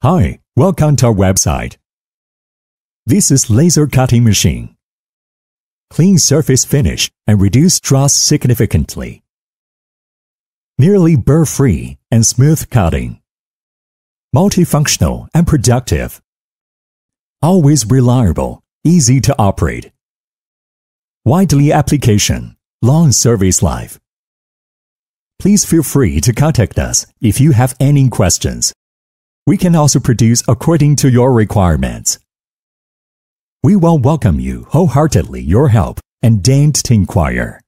Hi, welcome to our website. This is laser cutting machine. Clean surface finish and reduce stress significantly. Nearly burr-free and smooth cutting. Multifunctional and productive. Always reliable, easy to operate. Widely application, long service life. Please feel free to contact us if you have any questions. We can also produce according to your requirements. We will welcome you wholeheartedly your help and deign to inquire.